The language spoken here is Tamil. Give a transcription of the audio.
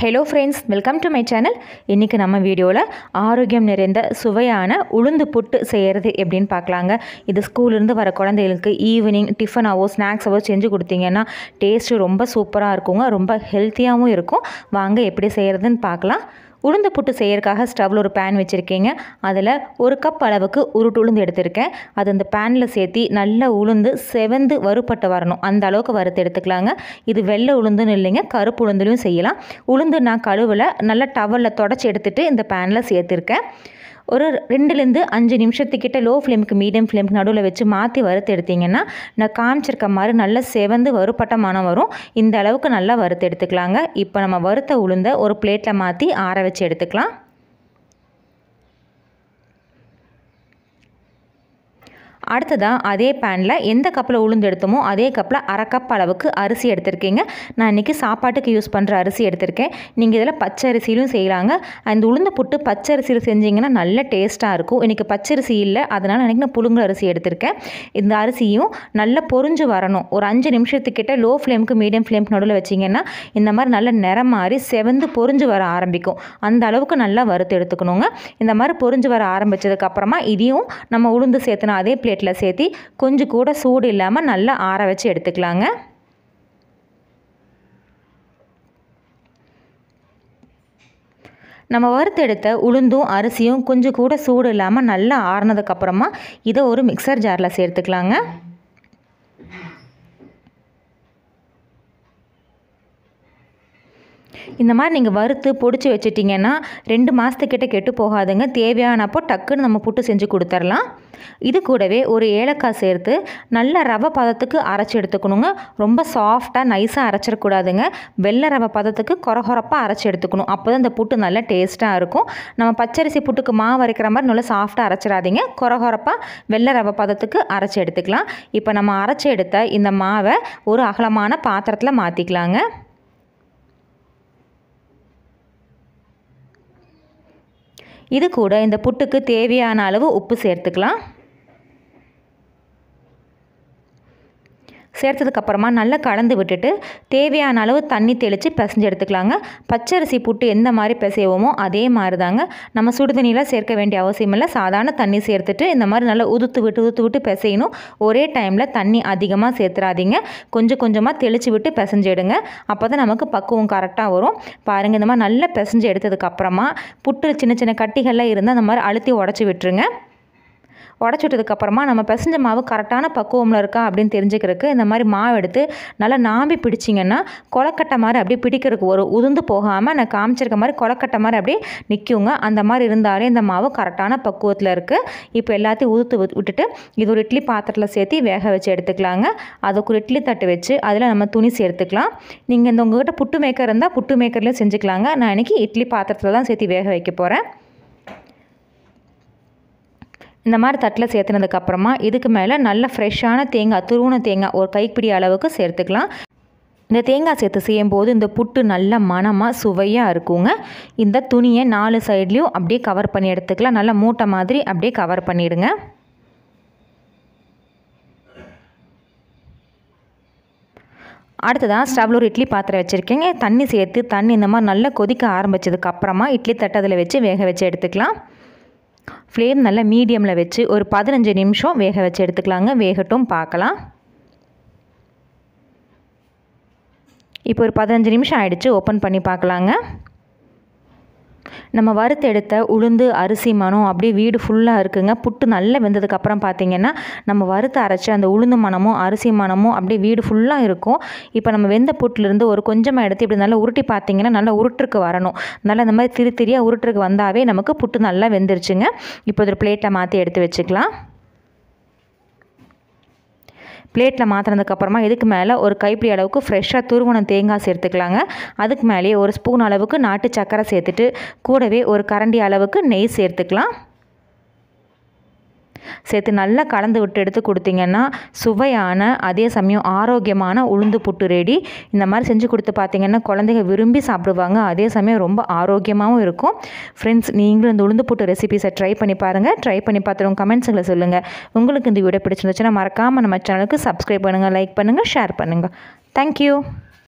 hello friends welcome to my channel இன்றைக்கி நம்ம வீடியோவில் ஆரோக்கியம் நிறைந்த சுவையான உளுந்து புட்டு செய்கிறது எப்படின்னு பார்க்கலாங்க இது ஸ்கூல்லேருந்து வர குழந்தைகளுக்கு ஈவினிங் டிஃபனாவோ ஸ்நாக்ஸாவோ செஞ்சு கொடுத்தீங்கன்னா டேஸ்ட்டு ரொம்ப சூப்பராக இருக்குங்க ரொம்ப ஹெல்த்தியாகவும் இருக்கும் வாங்க எப்படி செய்கிறதுன்னு பார்க்கலாம் உளுந்து புட்டு செய்யறதுக்காக ஸ்டவ்வில் ஒரு பேன் வச்சுருக்கீங்க அதில் ஒரு கப் அளவுக்கு உருட்டு உளுந்து எடுத்திருக்கேன் அது அந்த பேனில் சேர்த்து நல்லா உளுந்து செவந்து வறுப்பட்டு வரணும் அந்த அளவுக்கு வறுத்து எடுத்துக்கலாங்க இது வெள்ளை உளுந்துன்னு இல்லைங்க கருப்பு உளுந்துலையும் செய்யலாம் உளுந்து நான் கழுவில் நல்லா டவலில் தொடச்சி எடுத்துகிட்டு இந்த பேனில் சேர்த்துருக்கேன் ஒரு ரெண்டுலேருந்து அஞ்சு நிமிஷத்துக்கிட்ட லோ ஃப்ளேமுக்கு மீடியம் ஃப்ளேமுக்கு நடுவில் வச்சு மாற்றி வறுத்து எடுத்திங்கன்னா நான் காமிச்சிருக்க மாதிரி நல்லா செவந்து வறுபட்ட மனம் வரும் இந்த அளவுக்கு நல்லா வறுத்து எடுத்துக்கலாங்க இப்போ நம்ம வறுத்த உளுந்த ஒரு பிளேட்டில் மாற்றி ஆற வச்சு எடுத்துக்கலாம் அடுத்ததாக அதே பேனில் எந்த கப்பில் உளுந்து எடுத்தோமோ அதே கப்பில் அரை கப் அளவுக்கு அரிசி எடுத்திருக்கீங்க நான் இன்றைக்கி சாப்பாட்டுக்கு யூஸ் பண்ணுற அரிசி எடுத்திருக்கேன் நீங்கள் இதில் பச்சை அரிசியிலும் செய்யலாங்க அந்த உளுந்து புட்டு பச்சரிசியில் செஞ்சிங்கன்னா நல்ல டேஸ்ட்டாக இருக்கும் இன்றைக்கி பச்சரிசி இல்லை அதனால் அன்றைக்கி நான் புழுங்கு அரிசி எடுத்திருக்கேன் இந்த அரிசியும் நல்லா பொறிஞ்சு வரணும் ஒரு அஞ்சு நிமிஷத்துக்கிட்ட லோ ஃப்ளேமுக்கு மீடியம் ஃப்ளேம் நடுவில் வச்சிங்கன்னா இந்த மாதிரி நல்ல நிறம் மாறி செவந்து பொறிஞ்சு வர ஆரம்பிக்கும் அந்த அளவுக்கு நல்லா வறுத்து எடுத்துக்கணுங்க இந்த மாதிரி பொறிஞ்சு வர ஆரம்பித்ததுக்கப்புறமா இதையும் நம்ம உளுந்து சேர்த்துனா அதே பிளேட் பிளேட்டில் சேர்த்து கொஞ்சம் கூட சூடு இல்லாமல் நல்லா ஆற வச்சு எடுத்துக்கலாங்க நம்ம வறுத்தெடுத்த உளுந்தும் அரிசியும் கொஞ்சம் கூட சூடு இல்லாமல் நல்லா ஆறுனதுக்கப்புறமா இதை ஒரு மிக்சர் ஜாரில் சேர்த்துக்கலாங்க இந்த மாதிரி நீங்கள் வறுத்து பொடிச்சு வச்சுட்டிங்கன்னா ரெண்டு மாதத்துக்கிட்ட கெட்டு போகாதுங்க தேவையானப்போ டக்குன்னு நம்ம புட்டு செஞ்சு கொடுத்துர்லாம் இது கூடவே ஒரு ஏலக்காய் சேர்த்து நல்ல ரவை பதத்துக்கு அரைச்சி எடுத்துக்கணுங்க ரொம்ப சாஃப்டாக நைஸாக அரைச்சிடக்கூடாதுங்க வெள்ளை ரவை பதத்துக்கு குறகுறப்பாக அரைச்சி எடுத்துக்கணும் அப்போ தான் இந்த புட்டு நல்லா டேஸ்ட்டாக இருக்கும் நம்ம பச்சரிசி புட்டுக்கு மாவு அரைக்கிற மாதிரி நல்லா சாஃப்டாக அரைச்சிடாதீங்க குறகுறப்பாக வெள்ளை ரவை பதத்துக்கு அரைச்சி எடுத்துக்கலாம் இப்போ நம்ம அரைச்சி எடுத்த இந்த மாவை ஒரு அகலமான பாத்திரத்தில் மாற்றிக்கலாங்க இது கூட இந்த புட்டுக்கு தேவையான அளவு உப்பு சேர்த்துக்கலாம் சேர்த்ததுக்கப்புறமா நல்லா கலந்து விட்டுட்டு தேவையான அளவு தண்ணி தெளித்து பிசைஞ்சு எடுத்துக்கலாங்க பச்சரிசி புட்டு எந்த மாதிரி பிசைவோமோ அதே மாதிரி தாங்க நம்ம சுடுதண்ணியில் சேர்க்க வேண்டிய அவசியம் இல்லை சாதாரண தண்ணி சேர்த்துட்டு இந்த மாதிரி நல்லா உதுத்து விட்டு உதுத்து விட்டு பிசையணும் ஒரே டைமில் தண்ணி அதிகமாக சேர்த்துறாதீங்க கொஞ்சம் கொஞ்சமாக தெளித்து விட்டு பிசைஞ்சு எடுங்க அப்போ தான் நமக்கு பக்குவம் கரெக்டாக வரும் பாருங்கள் இந்த மாதிரி நல்லா பிசைஞ்சு எடுத்ததுக்கப்புறமா புட்டு சின்ன சின்ன கட்டிகள்லாம் இருந்தால் அந்த மாதிரி அழுத்தி உடச்சி விட்டுருங்க உடச்சி விட்டதுக்கப்புறமா நம்ம பிசைஞ்ச மாவு கரெக்டான பக்குவமில் இருக்கா அப்படின்னு தெரிஞ்சுக்கிறதுக்கு இந்த மாதிரி மாவு எடுத்து நல்லா நாம்பி பிடிச்சிங்கன்னா கொலக்கட்டை மாதிரி அப்படியே பிடிக்கிறதுக்கு ஒரு உதுந்து போகாமல் நான் காமிச்சிருக்க மாதிரி கொலக்கட்டை மாதிரி அப்படியே நிற்குங்க அந்த மாதிரி இருந்தாலே இந்த மாவு கரெக்டான பக்குவத்தில் இருக்குது இப்போ எல்லாத்தையும் உதுத்து விட்டுட்டு இது ஒரு இட்லி பாத்திரத்தில் சேர்த்து வேக வச்சு எடுத்துக்கலாங்க அதுக்கு ஒரு இட்லி தட்டு வச்சு அதில் நம்ம துணி சேர்த்துக்கலாம் நீங்கள் இந்த உங்கள்கிட்ட புட்டு மேக்கர் இருந்தால் புட்டு மேக்கர்லேயும் செஞ்சுக்கலாங்க நான் இன்றைக்கி இட்லி பாத்திரத்தில் தான் சேர்த்து வேக வைக்க போகிறேன் இந்த மாதிரி தட்டில் சேர்த்துனதுக்கப்புறமா இதுக்கு மேலே நல்ல ஃப்ரெஷ்ஷான தேங்காய் துருவன தேங்காய் ஒரு கைப்பிடி அளவுக்கு சேர்த்துக்கலாம் இந்த தேங்காய் சேர்த்து செய்யும் போது இந்த புட்டு நல்ல மனமாக சுவையாக இருக்குங்க இந்த துணியை நாலு சைட்லேயும் அப்படியே கவர் பண்ணி எடுத்துக்கலாம் நல்லா மூட்டை மாதிரி அப்படியே கவர் பண்ணிவிடுங்க அடுத்ததாக ஸ்டவ்ல ஒரு இட்லி பாத்திரம் வச்சுருக்கேங்க தண்ணி சேர்த்து தண்ணி இந்த மாதிரி நல்லா கொதிக்க ஆரம்பித்ததுக்கப்புறமா இட்லி தட்டை அதில் வச்சு வேக வச்சு எடுத்துக்கலாம் ஃப்ளேம் நல்லா மீடியமில் வச்சு ஒரு பதினஞ்சு நிமிஷம் வேக வச்சு எடுத்துக்கலாங்க வேகட்டும் பார்க்கலாம் இப்போ ஒரு பதினஞ்சு நிமிஷம் ஆகிடுச்சு ஓப்பன் பண்ணி பார்க்கலாங்க நம்ம வறுத்து எடுத்த உளுந்து அரிசி மனம் அப்படியே வீடு ஃபுல்லாக இருக்குங்க புட்டு நல்லா வெந்ததுக்கப்புறம் பார்த்திங்கன்னா நம்ம வறுத்து அரைச்சி அந்த உளுந்து மனமும் அரிசி மனமும் அப்படியே வீடு ஃபுல்லாக இருக்கும் இப்போ நம்ம வெந்த புட்டிலேருந்து ஒரு கொஞ்சமாக எடுத்து இப்படி நல்லா உருட்டி பார்த்திங்கன்னா நல்லா உருட்டுருக்கு வரணும் நல்லா இந்த மாதிரி திரு திரியாக உருட்டுருக்கு வந்தாவே நமக்கு புட்டு நல்லா வெந்துருச்சுங்க இப்போ ஒரு பிளேட்டில் மாற்றி எடுத்து வச்சுக்கலாம் பிளேட்டில் மாற்றினதுக்கப்புறமா இதுக்கு மேலே ஒரு கைப்பிடி அளவுக்கு ஃப்ரெஷ்ஷாக துருவன தேங்காய் சேர்த்துக்கலாங்க அதுக்கு மேலேயே ஒரு ஸ்பூன் அளவுக்கு நாட்டு சக்கரை சேர்த்துட்டு கூடவே ஒரு கரண்டி அளவுக்கு நெய் சேர்த்துக்கலாம் சேர்த்து நல்லா கலந்து விட்டு எடுத்து கொடுத்தீங்கன்னா சுவையான அதே சமயம் ஆரோக்கியமான உளுந்து புட்டு ரெடி இந்த மாதிரி செஞ்சு கொடுத்து பார்த்தீங்கன்னா குழந்தைங்க விரும்பி சாப்பிடுவாங்க அதே சமயம் ரொம்ப ஆரோக்கியமாகவும் இருக்கும் ஃப்ரெண்ட்ஸ் நீங்களும் இந்த உளுந்து புட்டு ரெசிபிஸை ட்ரை பண்ணி பாருங்கள் ட்ரை பண்ணி பார்த்துருவோம் கமெண்ட்ஸுங்களை சொல்லுங்கள் உங்களுக்கு இந்த வீடியோ பிடிச்சிருந்துச்சுன்னா மறக்காமல் நம்ம சேனலுக்கு சப்ஸ்கிரைப் பண்ணுங்கள் லைக் பண்ணுங்கள் ஷேர் பண்ணுங்கள் தேங்க்யூ